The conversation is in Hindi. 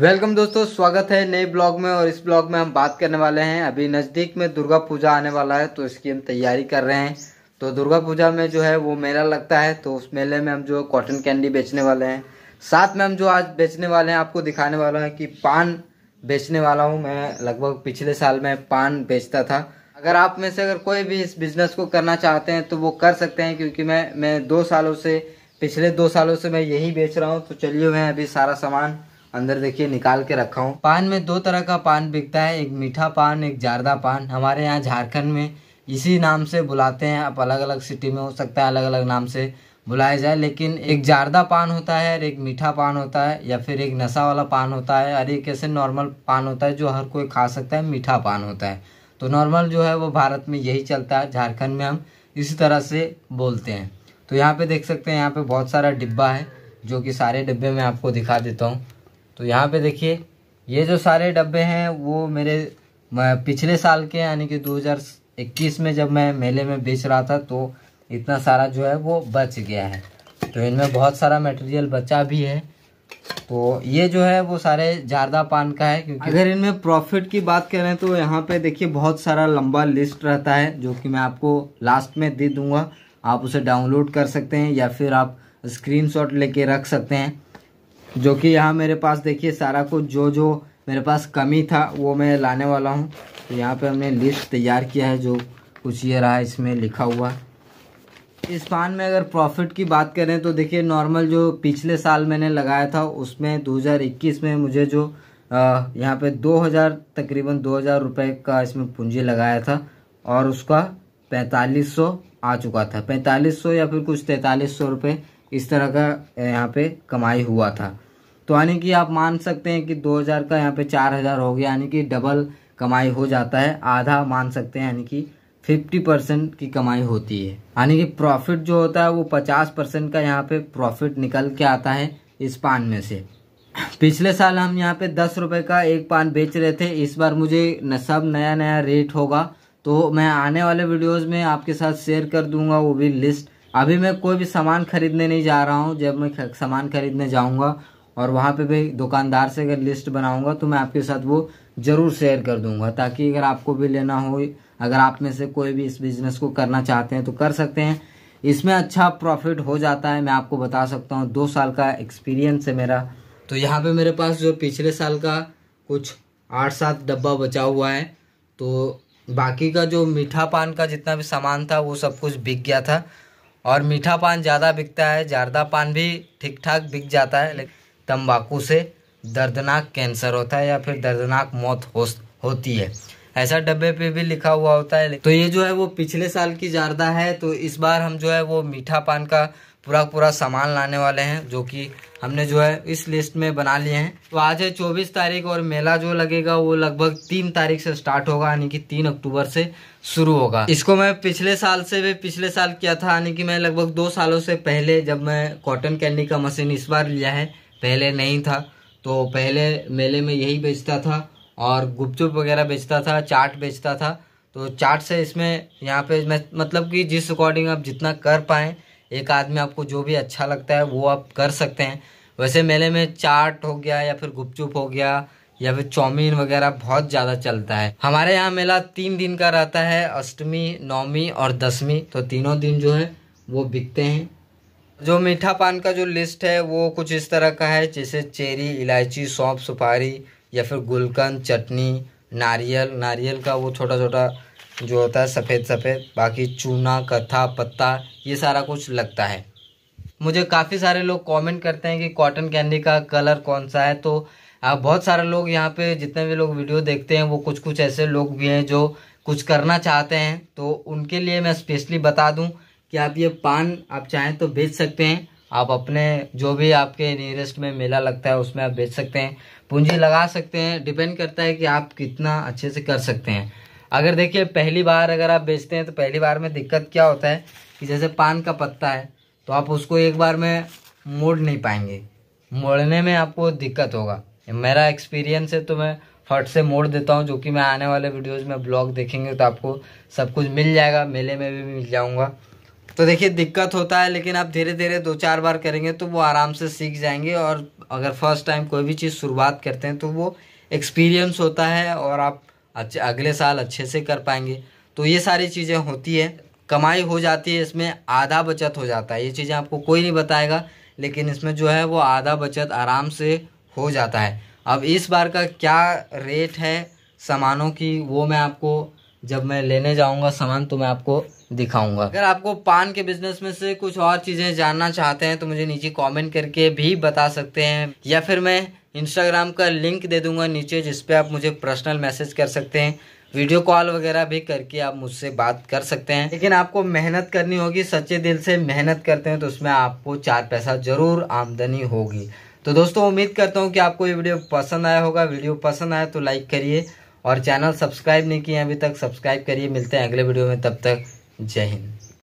वेलकम दोस्तों स्वागत है नए ब्लॉग में और इस ब्लॉग में हम बात करने वाले हैं अभी नज़दीक में दुर्गा पूजा आने वाला है तो इसकी हम तैयारी कर रहे हैं तो दुर्गा पूजा में जो है वो मेला लगता है तो उस मेले में हम जो कॉटन कैंडी बेचने वाले हैं साथ में हम जो आज बेचने वाले हैं आपको दिखाने वाला है कि पान बेचने वाला हूँ मैं लगभग पिछले साल में पान बेचता था अगर आप में से अगर कोई भी इस बिज़नेस को करना चाहते हैं तो वो कर सकते हैं क्योंकि मैं मैं दो सालों से पिछले दो सालों से मैं यही बेच रहा हूँ तो चलिए मैं अभी सारा सामान अंदर देखिए निकाल के रखा हूँ पान में दो तरह का पान बिकता है एक मीठा पान एक जारदा पान हमारे यहाँ झारखंड में इसी नाम से बुलाते हैं आप अलग अलग सिटी में हो सकता है अलग अलग नाम से बुलाया जाए लेकिन एक जारदा पान होता है और एक मीठा पान होता है या फिर एक नशा वाला पान होता है और एक ऐसे नॉर्मल पान होता है जो हर कोई खा सकता है मीठा पान होता है तो नॉर्मल जो है वो भारत में यही चलता है झारखंड में हम इसी तरह से बोलते हैं तो यहाँ पे देख सकते हैं यहाँ पे बहुत सारा डिब्बा है जो कि सारे डिब्बे मैं आपको दिखा देता हूँ तो यहाँ पे देखिए ये जो सारे डब्बे हैं वो मेरे पिछले साल के यानी कि 2021 में जब मैं मेले में बेच रहा था तो इतना सारा जो है वो बच गया है तो इनमें बहुत सारा मटेरियल बचा भी है तो ये जो है वो सारे जारदा पान का है क्योंकि अगर इनमें प्रॉफिट की बात करें तो यहाँ पे देखिए बहुत सारा लंबा लिस्ट रहता है जो कि मैं आपको लास्ट में दे दूंगा आप उसे डाउनलोड कर सकते हैं या फिर आप स्क्रीनशॉट लेके रख सकते हैं जो कि यहाँ मेरे पास देखिए सारा कुछ जो जो मेरे पास कमी था वो मैं लाने वाला हूँ तो यहाँ पे हमने लिस्ट तैयार किया है जो कुछ ये रहा इसमें लिखा हुआ इस पान में अगर प्रॉफिट की बात करें तो देखिए नॉर्मल जो पिछले साल मैंने लगाया था उसमें 2021 में मुझे जो यहाँ पे 2000 तकरीबन दो हज़ार का इसमें पूंजी लगाया था और उसका पैंतालीस आ चुका था पैंतालीस या फिर कुछ तैंतालीस सौ इस तरह का यहाँ पे कमाई हुआ था तो यानी कि आप मान सकते हैं कि 2000 का यहाँ पे 4000 हो गया यानी कि डबल कमाई हो जाता है आधा मान सकते हैं यानी कि 50 परसेंट की कमाई होती है यानी कि प्रॉफिट जो होता है वो 50 परसेंट का यहाँ पे प्रॉफिट निकल के आता है इस पान में से पिछले साल हम यहाँ पे दस रुपये का एक पान बेच रहे थे इस बार मुझे न सब नया नया रेट होगा तो मैं आने वाले वीडियोज़ में आपके साथ शेयर कर दूंगा वो भी लिस्ट अभी मैं कोई भी सामान खरीदने नहीं जा रहा हूँ जब मैं सामान खरीदने जाऊँगा और वहाँ पे भी दुकानदार से अगर लिस्ट बनाऊँगा तो मैं आपके साथ वो ज़रूर शेयर कर दूँगा ताकि अगर आपको भी लेना हो अगर आप में से कोई भी इस बिज़नेस को करना चाहते हैं तो कर सकते हैं इसमें अच्छा प्रॉफिट हो जाता है मैं आपको बता सकता हूँ दो साल का एक्सपीरियंस है मेरा तो यहाँ पर मेरे पास जो पिछले साल का कुछ आठ सात डब्बा बचा हुआ है तो बाकी का जो मीठा पान का जितना भी सामान था वो सब कुछ बिक गया था और मीठा पान ज़्यादा बिकता है जारदा पान भी ठीक ठाक बिक जाता है लेकिन तम्बाकू से दर्दनाक कैंसर होता है या फिर दर्दनाक मौत हो होती है ऐसा डब्बे पे भी लिखा हुआ होता है तो ये जो है वो पिछले साल की जारदा है तो इस बार हम जो है वो मीठा पान का पूरा पूरा सामान लाने वाले हैं जो कि हमने जो है इस लिस्ट में बना लिए हैं तो आज है चौबीस तारीख और मेला जो लगेगा वो लगभग तीन तारीख से स्टार्ट होगा यानी कि तीन अक्टूबर से शुरू होगा इसको मैं पिछले साल से भी पिछले साल किया था यानी कि मैं लगभग दो सालों से पहले जब मैं कॉटन कैंडी का मशीन इस बार लिया है पहले नहीं था तो पहले मेले में यही बेचता था और गुपचुप वगैरह बेचता था चाट बेचता था तो चाट से इसमें यहाँ पे मैं मतलब कि जिस अकॉर्डिंग आप जितना कर पाएँ एक आदमी आपको जो भी अच्छा लगता है वो आप कर सकते हैं वैसे मेले में चाट हो गया या फिर गुपचुप हो गया या फिर चौमीन वगैरह बहुत ज़्यादा चलता है हमारे यहाँ मेला तीन दिन का रहता है अष्टमी नौमी और दसवीं तो तीनों दिन जो है वो बिकते हैं जो मीठा पान का जो लिस्ट है वो कुछ इस तरह का है जैसे चेरी इलायची सौंप सुपारी या फिर गुलकंद चटनी नारियल नारियल का वो छोटा छोटा जो होता है सफ़ेद सफ़ेद बाकी चूना कथा पत्ता ये सारा कुछ लगता है मुझे काफ़ी सारे लोग कमेंट करते हैं कि कॉटन कैंडी का कलर कौन सा है तो आप बहुत सारे लोग यहाँ पे जितने भी लोग वीडियो देखते हैं वो कुछ कुछ ऐसे लोग भी हैं जो कुछ करना चाहते हैं तो उनके लिए मैं स्पेशली बता दूँ कि आप ये पान आप चाहें तो बेच सकते हैं आप अपने जो भी आपके नियरेस्ट में मेला लगता है उसमें आप बेच सकते हैं पूंजी लगा सकते हैं डिपेंड करता है कि आप कितना अच्छे से कर सकते हैं अगर देखिए पहली बार अगर आप बेचते हैं तो पहली बार में दिक्कत क्या होता है कि जैसे पान का पत्ता है तो आप उसको एक बार में मोड़ नहीं पाएंगे मोड़ने में आपको दिक्कत होगा मेरा एक्सपीरियंस है तो मैं फट से मोड़ देता हूँ जो कि मैं आने वाले वीडियोज़ में ब्लॉग देखेंगे तो आपको सब कुछ मिल जाएगा मेले में भी मिल जाऊँगा तो देखिए दिक्कत होता है लेकिन आप धीरे धीरे दो चार बार करेंगे तो वो आराम से सीख जाएंगे और अगर फर्स्ट टाइम कोई भी चीज़ शुरुआत करते हैं तो वो एक्सपीरियंस होता है और आप अच्छे अगले साल अच्छे से कर पाएंगे तो ये सारी चीज़ें होती है कमाई हो जाती है इसमें आधा बचत हो जाता है ये चीज़ें आपको कोई नहीं बताएगा लेकिन इसमें जो है वो आधा बचत आराम से हो जाता है अब इस बार का क्या रेट है सामानों की वो मैं आपको जब मैं लेने जाऊंगा सामान तो मैं आपको दिखाऊंगा अगर आपको पान के बिजनेस में से कुछ और चीज़ें जानना चाहते हैं तो मुझे नीचे कमेंट करके भी बता सकते हैं या फिर मैं इंस्टाग्राम का लिंक दे दूंगा नीचे जिस आप मुझे पर्सनल मैसेज कर सकते हैं वीडियो कॉल वगैरह भी करके आप मुझसे बात कर सकते हैं लेकिन आपको मेहनत करनी होगी सच्चे दिल से मेहनत करते हैं तो उसमें आपको चार पैसा ज़रूर आमदनी होगी तो दोस्तों उम्मीद करता हूँ कि आपको ये वीडियो पसंद आया होगा वीडियो पसंद आया तो लाइक करिए और चैनल सब्सक्राइब नहीं किए अभी तक सब्सक्राइब करिए मिलते हैं अगले वीडियो में तब तक जय हिंद